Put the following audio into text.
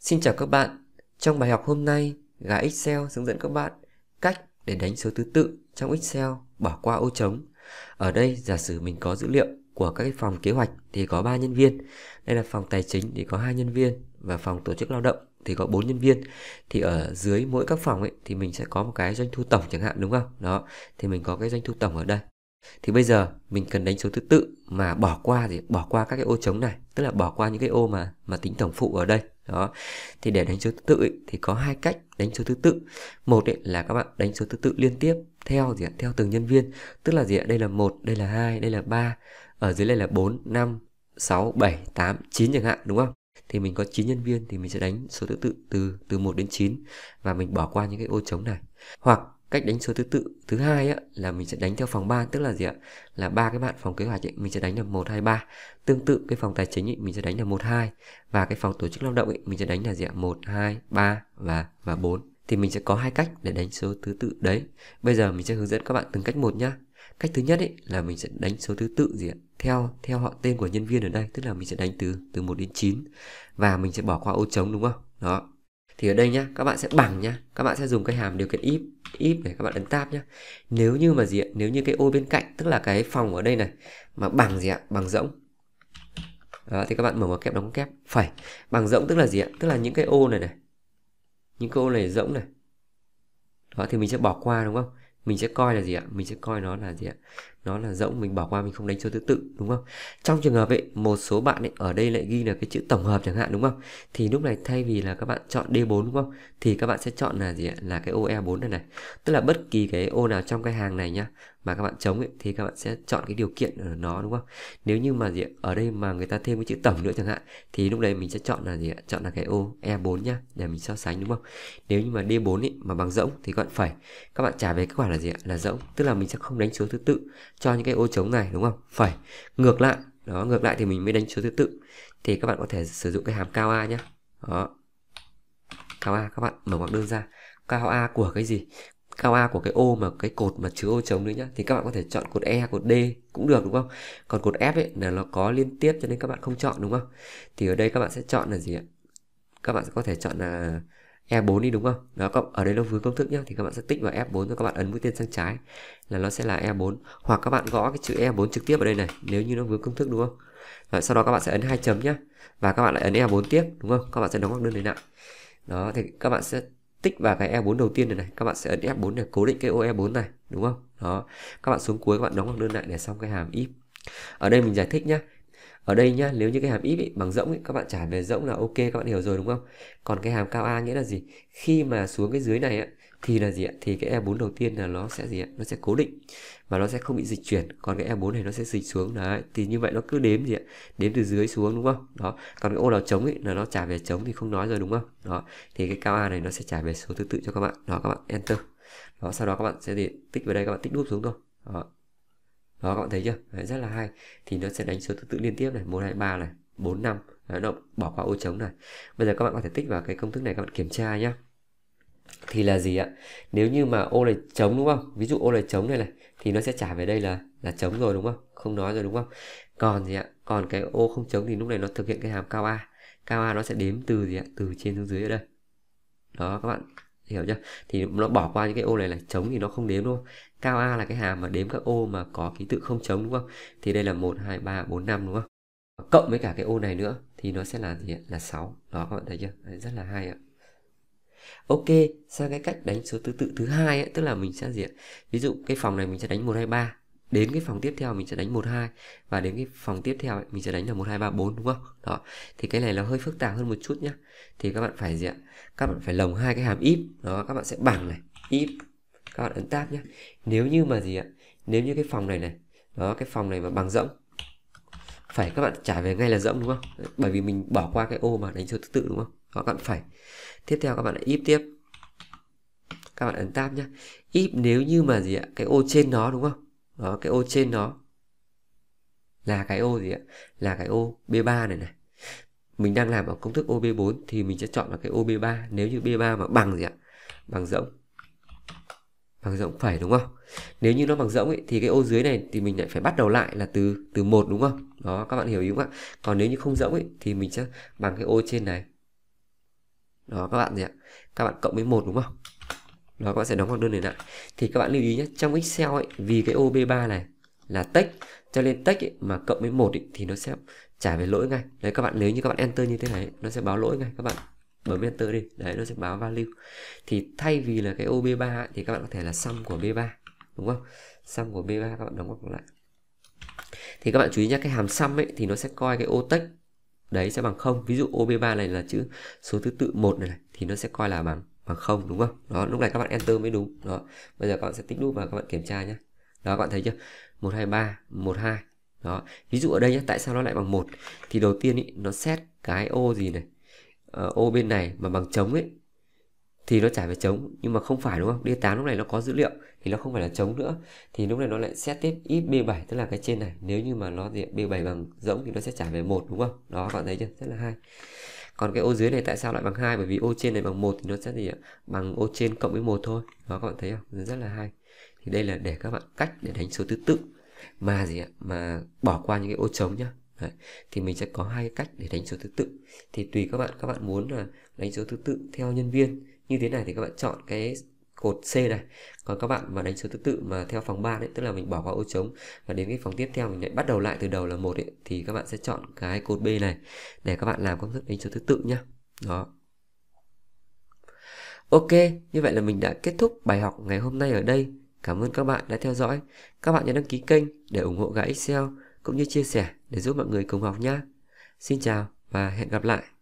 Xin chào các bạn, trong bài học hôm nay, gã Excel hướng dẫn các bạn cách để đánh số thứ tự trong Excel bỏ qua ô trống. Ở đây giả sử mình có dữ liệu của các phòng kế hoạch thì có 3 nhân viên, đây là phòng tài chính thì có 2 nhân viên và phòng tổ chức lao động thì có 4 nhân viên. Thì ở dưới mỗi các phòng ấy thì mình sẽ có một cái doanh thu tổng chẳng hạn đúng không? Đó, thì mình có cái doanh thu tổng ở đây. Thì bây giờ mình cần đánh số thứ tự mà bỏ qua thì bỏ qua các cái ô trống này, tức là bỏ qua những cái ô mà mà tính tổng phụ ở đây đó thì để đánh số thứ tự ấy, thì có hai cách đánh số thứ tự một ấy, là các bạn đánh số thứ tự liên tiếp theo gì ạ theo từng nhân viên tức là gì ạ đây là một đây là hai đây là ba ở dưới đây là 4, 5, 6, 7, 8, 9 chẳng hạn đúng không thì mình có 9 nhân viên thì mình sẽ đánh số thứ tự từ từ 1 đến 9 và mình bỏ qua những cái ô trống này hoặc cách đánh số thứ tự thứ hai á là mình sẽ đánh theo phòng ban tức là gì ạ là ba cái bạn phòng kế hoạch ấy, mình sẽ đánh là một hai ba tương tự cái phòng tài chính ấy, mình sẽ đánh là một hai và cái phòng tổ chức lao động ấy, mình sẽ đánh là gì ạ một hai ba và và bốn thì mình sẽ có hai cách để đánh số thứ tự đấy bây giờ mình sẽ hướng dẫn các bạn từng cách một nhá cách thứ nhất ấy là mình sẽ đánh số thứ tự gì ạ theo theo họ tên của nhân viên ở đây tức là mình sẽ đánh từ từ 1 đến 9 và mình sẽ bỏ qua ô trống đúng không đó thì ở đây nhá các bạn sẽ bằng nhá các bạn sẽ dùng cái hàm điều kiện if if để các bạn ấn tab nhá nếu như mà gì ạ nếu như cái ô bên cạnh tức là cái phòng ở đây này mà bằng gì ạ bằng rỗng đó, thì các bạn mở một kép đóng kép phải bằng rỗng tức là gì ạ tức là những cái ô này này những cái ô này rỗng này đó thì mình sẽ bỏ qua đúng không mình sẽ coi là gì ạ mình sẽ coi nó là gì ạ nó là rỗng mình bỏ qua mình không đánh số thứ tự đúng không trong trường hợp ấy một số bạn ấy ở đây lại ghi là cái chữ tổng hợp chẳng hạn đúng không thì lúc này thay vì là các bạn chọn D4 đúng không thì các bạn sẽ chọn là gì ạ là cái ô E4 này này tức là bất kỳ cái ô nào trong cái hàng này nhá mà các bạn chống ấy, thì các bạn sẽ chọn cái điều kiện ở nó đúng không nếu như mà gì ạ, ở đây mà người ta thêm cái chữ tổng nữa chẳng hạn thì lúc này mình sẽ chọn là gì ạ chọn là cái ô E4 nhá để mình so sánh đúng không nếu như mà D4 ấy, mà bằng rỗng thì các bạn phải các bạn trả về kết quả là gì ạ là rỗng tức là mình sẽ không đánh số thứ tự cho những cái ô trống này đúng không phải ngược lại đó ngược lại thì mình mới đánh số thứ tự thì các bạn có thể sử dụng cái hàm cao a nhé đó cao a các bạn mở ngoặc đơn ra cao a của cái gì cao A của cái ô mà cái cột mà chứa ô trống đấy nhá thì các bạn có thể chọn cột E, cột D cũng được đúng không? Còn cột F ấy là nó có liên tiếp cho nên các bạn không chọn đúng không? Thì ở đây các bạn sẽ chọn là gì ạ? Các bạn có thể chọn là E4 đi đúng không? Đó các, ở đây nó vừa công thức nhá thì các bạn sẽ tích vào F4 e rồi các bạn ấn mũi tên sang trái là nó sẽ là E4 hoặc các bạn gõ cái chữ E4 trực tiếp ở đây này nếu như nó vừa công thức đúng không? Rồi, sau đó các bạn sẽ ấn hai chấm nhá và các bạn lại ấn E4 tiếp đúng không? Các bạn sẽ đóng ngoặc đơn này lại. Đó thì các bạn sẽ tích vào cái E4 đầu tiên này này, các bạn sẽ ấn F4 e để cố định cái ô E4 này đúng không? Đó. Các bạn xuống cuối các bạn đóng ngoặc đơn lại để xong cái hàm if. Ở đây mình giải thích nhá ở đây nhá nếu như cái hàm ít ý, bằng rỗng ý, các bạn trả về rỗng là ok các bạn hiểu rồi đúng không còn cái hàm cao a nghĩa là gì khi mà xuống cái dưới này á thì là gì ạ thì cái e 4 đầu tiên là nó sẽ gì ạ nó sẽ cố định và nó sẽ không bị dịch chuyển còn cái e 4 này nó sẽ dịch xuống đấy thì như vậy nó cứ đếm gì ạ đếm từ dưới xuống đúng không đó còn cái ô nào trống ấy là nó trả về trống thì không nói rồi đúng không đó thì cái cao a này nó sẽ trả về số thứ tự cho các bạn đó các bạn enter đó sau đó các bạn sẽ gì tích vào đây các bạn tích đúp xuống thôi đó đó các bạn thấy chưa đấy, rất là hay thì nó sẽ đánh số thứ tự liên tiếp này một hai ba này bốn năm động bỏ qua ô trống này bây giờ các bạn có thể tích vào cái công thức này các bạn kiểm tra nhá thì là gì ạ nếu như mà ô này trống đúng không ví dụ ô này trống này này thì nó sẽ trả về đây là là trống rồi đúng không không nói rồi đúng không còn gì ạ còn cái ô không trống thì lúc này nó thực hiện cái hàm cao a cao a nó sẽ đếm từ gì ạ từ trên xuống dưới ở đây đó các bạn hiểu chưa thì nó bỏ qua những cái ô này là trống thì nó không đếm đúng cao a là cái hàm mà đếm các ô mà có ký tự không trống đúng không thì đây là một hai ba bốn năm đúng không cộng với cả cái ô này nữa thì nó sẽ là gì là sáu. đó các bạn thấy chưa Đấy, rất là hay ạ Ok, sang cái cách đánh số thứ tự thứ hai tức là mình sẽ gì ạ? ví dụ cái phòng này mình sẽ đánh một hai ba đến cái phòng tiếp theo mình sẽ đánh 1 2 và đến cái phòng tiếp theo ấy, mình sẽ đánh là 1 2 3 4 đúng không? Đó. Thì cái này là hơi phức tạp hơn một chút nhá. Thì các bạn phải gì ạ? Các bạn phải lồng hai cái hàm if. Đó, các bạn sẽ bằng này, if. Các bạn ấn tab nhá. Nếu như mà gì ạ? Nếu như cái phòng này này, đó cái phòng này mà bằng rỗng phải các bạn trả về ngay là rỗng đúng không? Bởi vì mình bỏ qua cái ô mà đánh số thứ tự đúng không? Đó các bạn phải. Tiếp theo các bạn lại if tiếp. Các bạn ấn tab nhá. If nếu như mà gì ạ? Cái ô trên nó đúng không? đó cái ô trên đó là cái ô gì ạ là cái ô b3 này này mình đang làm ở công thức ô b4 thì mình sẽ chọn là cái ô b3 nếu như b3 mà bằng gì ạ bằng rỗng bằng rỗng phải đúng không nếu như nó bằng rỗng ấy, thì cái ô dưới này thì mình lại phải bắt đầu lại là từ từ một đúng không đó các bạn hiểu ý không ạ còn nếu như không rỗng ấy, thì mình sẽ bằng cái ô trên này đó các bạn gì ạ các bạn cộng với một đúng không đó các bạn sẽ đóng hoặc đơn này lại thì các bạn lưu ý nhé trong Excel ấy, vì cái ob 3 này là text cho nên text ấy, mà cộng với một thì nó sẽ trả về lỗi ngay đấy các bạn nếu như các bạn enter như thế này nó sẽ báo lỗi ngay các bạn bấm enter đi đấy nó sẽ báo value thì thay vì là cái ob 3 ấy, thì các bạn có thể là sum của B3 đúng không sum của B3 các bạn đóng hoặc lại thì các bạn chú ý nhé cái hàm sum ấy thì nó sẽ coi cái ô text đấy sẽ bằng không ví dụ ob 3 này là chữ số thứ tự một này, này thì nó sẽ coi là bằng bằng không đúng không đó lúc này các bạn enter mới đúng đó bây giờ các bạn sẽ tích nút và các bạn kiểm tra nhé đó các bạn thấy chưa một hai ba một hai đó ví dụ ở đây nhé tại sao nó lại bằng một thì đầu tiên ý, nó xét cái ô gì này ờ, ô bên này mà bằng trống ấy thì nó trả về trống nhưng mà không phải đúng không D8 lúc này nó có dữ liệu thì nó không phải là trống nữa thì lúc này nó lại xét tiếp ít B7 tức là cái trên này nếu như mà nó gì B7 bằng rỗng thì nó sẽ trả về một đúng không đó các bạn thấy chưa rất là hay còn cái ô dưới này tại sao lại bằng hai bởi vì ô trên này bằng một thì nó sẽ gì ạ bằng ô trên cộng với một thôi đó các bạn thấy không rất là hay thì đây là để các bạn cách để đánh số thứ tự mà gì ạ mà bỏ qua những cái ô trống nhá Đấy. thì mình sẽ có hai cách để đánh số thứ tự thì tùy các bạn các bạn muốn là đánh số thứ tự theo nhân viên như thế này thì các bạn chọn cái cột C này còn các bạn mà đánh số thứ tự mà theo phòng 3 đấy tức là mình bỏ qua ô trống và đến cái phòng tiếp theo mình lại bắt đầu lại từ đầu là một thì các bạn sẽ chọn cái cột B này để các bạn làm công thức đánh số thứ tự nhá đó Ok, như vậy là mình đã kết thúc bài học ngày hôm nay ở đây. Cảm ơn các bạn đã theo dõi. Các bạn nhớ đăng ký kênh để ủng hộ gã Excel cũng như chia sẻ để giúp mọi người cùng học nhé. Xin chào và hẹn gặp lại.